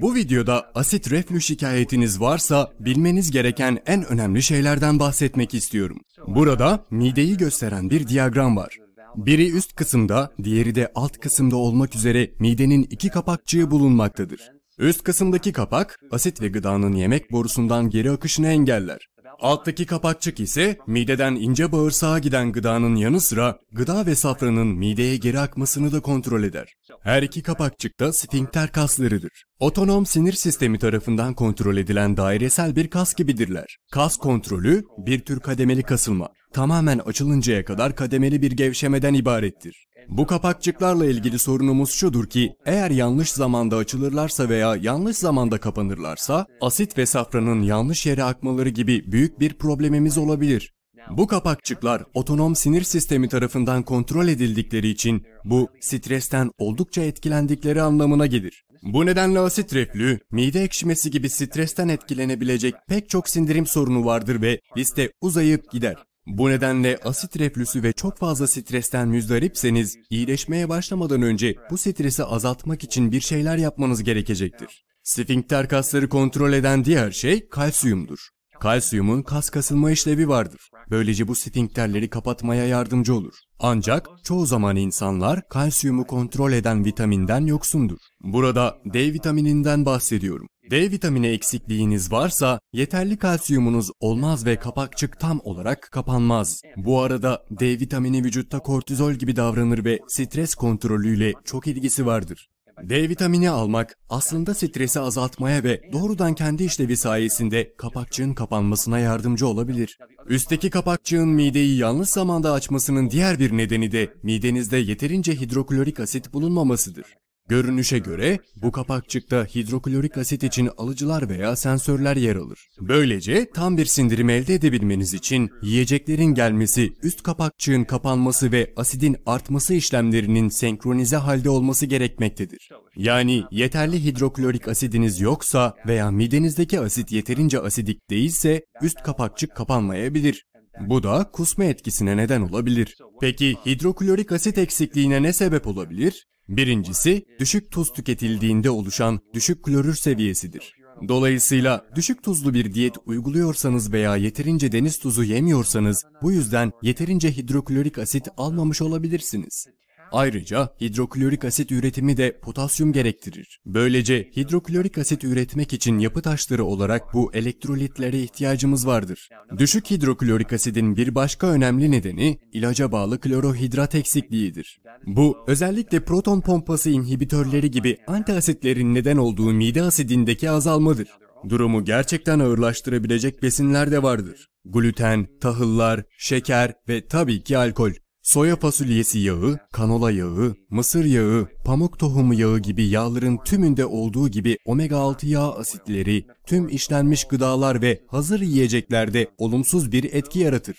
Bu videoda asit reflü şikayetiniz varsa bilmeniz gereken en önemli şeylerden bahsetmek istiyorum. Burada mideyi gösteren bir diyagram var. Biri üst kısımda, diğeri de alt kısımda olmak üzere midenin iki kapakçığı bulunmaktadır. Üst kısımdaki kapak, asit ve gıdanın yemek borusundan geri akışını engeller. Alttaki kapakçık ise mideden ince bağırsağa giden gıdanın yanı sıra gıda ve safranın mideye geri akmasını da kontrol eder. Her iki kapakçık da sfinkter kaslarıdır. Otonom sinir sistemi tarafından kontrol edilen dairesel bir kas gibidirler. Kas kontrolü bir tür kademeli kasılma. Tamamen açılıncaya kadar kademeli bir gevşemeden ibarettir. Bu kapakçıklarla ilgili sorunumuz şudur ki eğer yanlış zamanda açılırlarsa veya yanlış zamanda kapanırlarsa asit ve safranın yanlış yere akmaları gibi büyük bir problemimiz olabilir. Bu kapakçıklar otonom sinir sistemi tarafından kontrol edildikleri için bu stresten oldukça etkilendikleri anlamına gelir. Bu nedenle asit reflü, mide ekşimesi gibi stresten etkilenebilecek pek çok sindirim sorunu vardır ve liste uzayıp gider. Bu nedenle asit reflüsü ve çok fazla stresten müzdaripseniz iyileşmeye başlamadan önce bu stresi azaltmak için bir şeyler yapmanız gerekecektir. Sfinkter kasları kontrol eden diğer şey kalsiyumdur. Kalsiyumun kas kasılma işlevi vardır. Böylece bu sfinkterleri kapatmaya yardımcı olur. Ancak çoğu zaman insanlar kalsiyumu kontrol eden vitaminden yoksundur. Burada D vitamininden bahsediyorum. D vitamini eksikliğiniz varsa yeterli kalsiyumunuz olmaz ve kapakçık tam olarak kapanmaz. Bu arada D vitamini vücutta kortizol gibi davranır ve stres kontrolüyle çok ilgisi vardır. D vitamini almak aslında stresi azaltmaya ve doğrudan kendi işlevi sayesinde kapakçığın kapanmasına yardımcı olabilir. Üstteki kapakçığın mideyi yanlış zamanda açmasının diğer bir nedeni de midenizde yeterince hidroklorik asit bulunmamasıdır. Görünüşe göre bu kapakçıkta hidroklorik asit için alıcılar veya sensörler yer alır. Böylece tam bir sindirim elde edebilmeniz için yiyeceklerin gelmesi, üst kapakçığın kapanması ve asidin artması işlemlerinin senkronize halde olması gerekmektedir. Yani yeterli hidroklorik asidiniz yoksa veya midenizdeki asit yeterince asidik değilse üst kapakçık kapanmayabilir. Bu da kusma etkisine neden olabilir. Peki hidroklorik asit eksikliğine ne sebep olabilir? Birincisi, düşük tuz tüketildiğinde oluşan düşük klorür seviyesidir. Dolayısıyla düşük tuzlu bir diyet uyguluyorsanız veya yeterince deniz tuzu yemiyorsanız bu yüzden yeterince hidroklorik asit almamış olabilirsiniz. Ayrıca hidroklorik asit üretimi de potasyum gerektirir. Böylece hidroklorik asit üretmek için yapı taşları olarak bu elektrolitlere ihtiyacımız vardır. Düşük hidroklorik asidin bir başka önemli nedeni ilaca bağlı klorohidrat eksikliğidir. Bu özellikle proton pompası inhibitörleri gibi antiasitlerin neden olduğu mide asidindeki azalmadır. Durumu gerçekten ağırlaştırabilecek besinler de vardır. Gluten, tahıllar, şeker ve tabii ki alkol. Soya fasulyesi yağı, kanola yağı, mısır yağı, pamuk tohumu yağı gibi yağların tümünde olduğu gibi omega-6 yağ asitleri tüm işlenmiş gıdalar ve hazır yiyeceklerde olumsuz bir etki yaratır.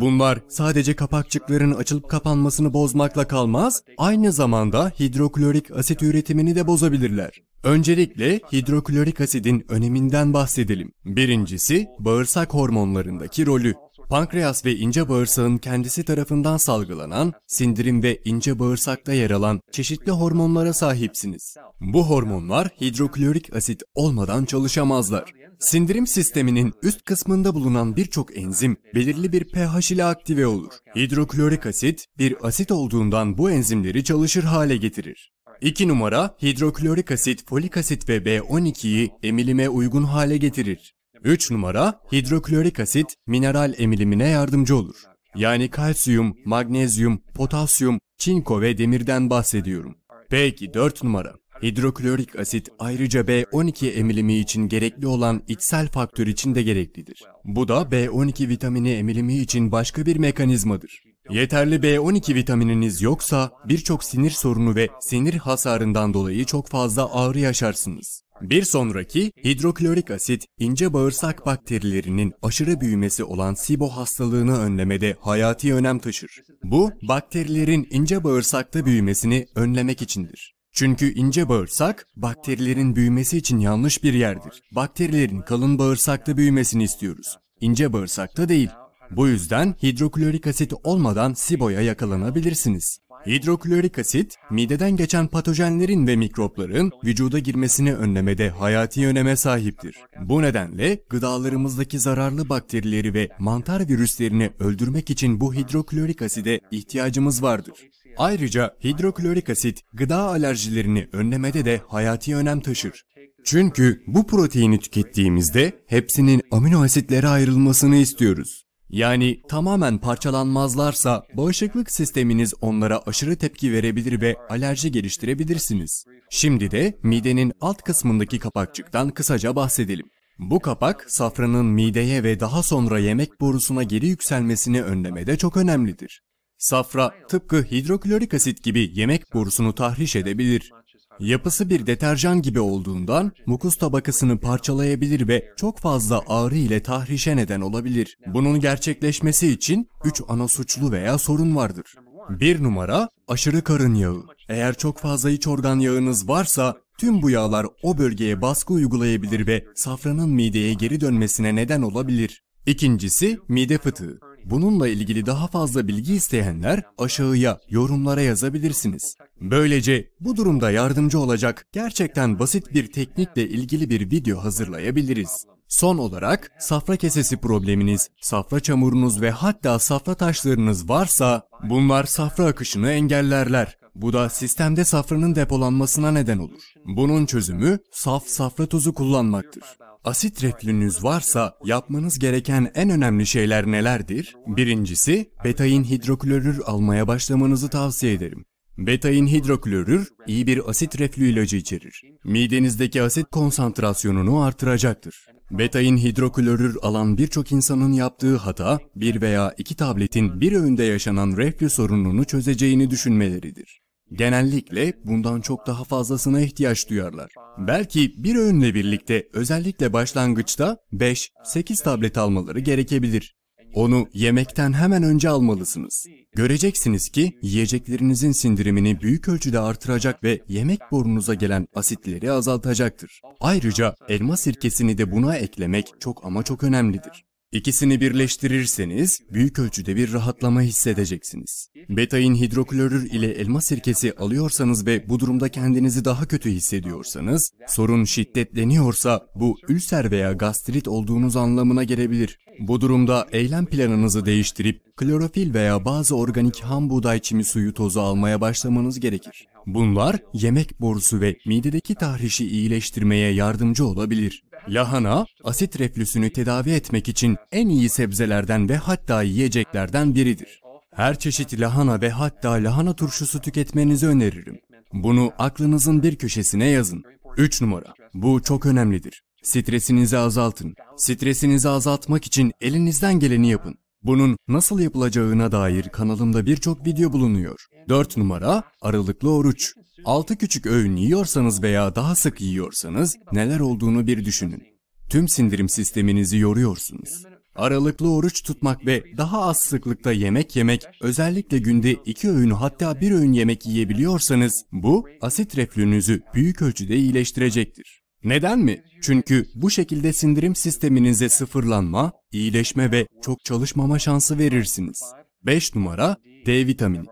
Bunlar sadece kapakçıkların açılıp kapanmasını bozmakla kalmaz, aynı zamanda hidroklorik asit üretimini de bozabilirler. Öncelikle hidroklorik asidin öneminden bahsedelim. Birincisi bağırsak hormonlarındaki rolü. Pankreas ve ince bağırsağın kendisi tarafından salgılanan, sindirim ve ince bağırsakta yer alan çeşitli hormonlara sahipsiniz. Bu hormonlar hidroklorik asit olmadan çalışamazlar. Sindirim sisteminin üst kısmında bulunan birçok enzim belirli bir pH ile aktive olur. Hidroklorik asit bir asit olduğundan bu enzimleri çalışır hale getirir. 2 numara hidroklorik asit, folik asit ve B12'yi emilime uygun hale getirir. 3 numara hidroklorik asit mineral emilimine yardımcı olur. Yani kalsiyum, magnezyum, potasyum, çinko ve demirden bahsediyorum. Peki 4 numara. Hidroklorik asit ayrıca B12 emilimi için gerekli olan içsel faktör için de gereklidir. Bu da B12 vitamini emilimi için başka bir mekanizmadır. Yeterli B12 vitamininiz yoksa birçok sinir sorunu ve sinir hasarından dolayı çok fazla ağrı yaşarsınız. Bir sonraki hidroklorik asit ince bağırsak bakterilerinin aşırı büyümesi olan SIBO hastalığını önlemede hayati önem taşır. Bu bakterilerin ince bağırsakta büyümesini önlemek içindir. Çünkü ince bağırsak bakterilerin büyümesi için yanlış bir yerdir. Bakterilerin kalın bağırsakta büyümesini istiyoruz. İnce bağırsakta değil. Bu yüzden hidroklorik asit olmadan SIBO'ya yakalanabilirsiniz. Hidroklorik asit, mideden geçen patojenlerin ve mikropların vücuda girmesini önlemede hayati öneme sahiptir. Bu nedenle gıdalarımızdaki zararlı bakterileri ve mantar virüslerini öldürmek için bu hidroklorik aside ihtiyacımız vardır. Ayrıca hidroklorik asit gıda alerjilerini önlemede de hayati önem taşır. Çünkü bu proteini tükettiğimizde hepsinin amino asitlere ayrılmasını istiyoruz. Yani tamamen parçalanmazlarsa bağışıklık sisteminiz onlara aşırı tepki verebilir ve alerji geliştirebilirsiniz. Şimdi de midenin alt kısmındaki kapakçıktan kısaca bahsedelim. Bu kapak safranın mideye ve daha sonra yemek borusuna geri yükselmesini önlemede çok önemlidir. Safra tıpkı hidroklorik asit gibi yemek borusunu tahriş edebilir. Yapısı bir deterjan gibi olduğundan mukus tabakasını parçalayabilir ve çok fazla ağrı ile tahrişe neden olabilir. Bunun gerçekleşmesi için 3 ana suçlu veya sorun vardır. 1 numara aşırı karın yağı. Eğer çok fazla iç organ yağınız varsa Tüm bu yağlar o bölgeye baskı uygulayabilir ve safranın mideye geri dönmesine neden olabilir. İkincisi mide fıtığı. Bununla ilgili daha fazla bilgi isteyenler aşağıya yorumlara yazabilirsiniz. Böylece bu durumda yardımcı olacak gerçekten basit bir teknikle ilgili bir video hazırlayabiliriz. Son olarak safra kesesi probleminiz, safra çamurunuz ve hatta safra taşlarınız varsa bunlar safra akışını engellerler. Bu da sistemde safranın depolanmasına neden olur. Bunun çözümü saf safra tuzu kullanmaktır. Asit reflünüz varsa yapmanız gereken en önemli şeyler nelerdir? Birincisi, betayin hidroklorür almaya başlamanızı tavsiye ederim. Betain hidroklorür iyi bir asit reflü ilacı içerir. Midenizdeki asit konsantrasyonunu artıracaktır. Betain hidroklorür alan birçok insanın yaptığı hata, bir veya iki tabletin bir öğünde yaşanan reflü sorununu çözeceğini düşünmeleridir. Genellikle bundan çok daha fazlasına ihtiyaç duyarlar. Belki bir öğünle birlikte özellikle başlangıçta 5-8 tablet almaları gerekebilir. Onu yemekten hemen önce almalısınız. Göreceksiniz ki yiyeceklerinizin sindirimini büyük ölçüde artıracak ve yemek borunuza gelen asitleri azaltacaktır. Ayrıca elma sirkesini de buna eklemek çok ama çok önemlidir. İkisini birleştirirseniz büyük ölçüde bir rahatlama hissedeceksiniz. Betayin hidroklorür ile elma sirkesi alıyorsanız ve bu durumda kendinizi daha kötü hissediyorsanız, sorun şiddetleniyorsa bu ülser veya gastrit olduğunuz anlamına gelebilir. Bu durumda eylem planınızı değiştirip klorofil veya bazı organik ham buğday çimi suyu tozu almaya başlamanız gerekir. Bunlar yemek borusu ve midedeki tahrişi iyileştirmeye yardımcı olabilir. Lahana, asit reflüsünü tedavi etmek için en iyi sebzelerden ve hatta yiyeceklerden biridir. Her çeşit lahana ve hatta lahana turşusu tüketmenizi öneririm. Bunu aklınızın bir köşesine yazın. 3 numara. Bu çok önemlidir. Stresinizi azaltın. Stresinizi azaltmak için elinizden geleni yapın. Bunun nasıl yapılacağına dair kanalımda birçok video bulunuyor. 4 numara aralıklı oruç. Altı küçük öğün yiyorsanız veya daha sık yiyorsanız neler olduğunu bir düşünün. Tüm sindirim sisteminizi yoruyorsunuz. Aralıklı oruç tutmak ve daha az sıklıkta yemek yemek, özellikle günde iki öğünü hatta bir öğün yemek yiyebiliyorsanız bu asit reflünüzü büyük ölçüde iyileştirecektir. Neden mi? Çünkü bu şekilde sindirim sisteminize sıfırlanma, iyileşme ve çok çalışmama şansı verirsiniz. 5 numara D vitamini.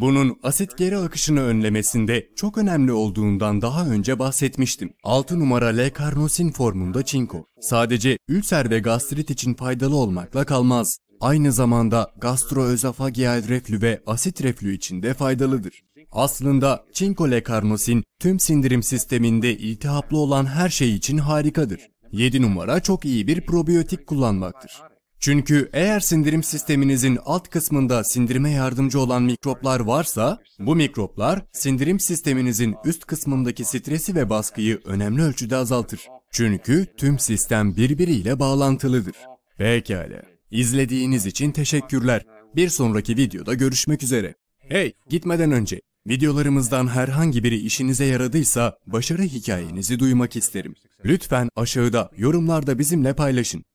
Bunun asit geri akışını önlemesinde çok önemli olduğundan daha önce bahsetmiştim. 6 numara L-karnosin formunda çinko. Sadece ülser ve gastrit için faydalı olmakla kalmaz. Aynı zamanda gastroözofageal reflü ve asit reflü için de faydalıdır. Aslında çinko lekarnosin tüm sindirim sisteminde iltihaplı olan her şey için harikadır. 7 numara çok iyi bir probiyotik kullanmaktır. Çünkü eğer sindirim sisteminizin alt kısmında sindirime yardımcı olan mikroplar varsa, bu mikroplar sindirim sisteminizin üst kısmındaki stresi ve baskıyı önemli ölçüde azaltır. Çünkü tüm sistem birbiriyle bağlantılıdır. Pekala. İzlediğiniz için teşekkürler. Bir sonraki videoda görüşmek üzere. Hey, gitmeden önce Videolarımızdan herhangi biri işinize yaradıysa başarı hikayenizi duymak isterim. Lütfen aşağıda yorumlarda bizimle paylaşın.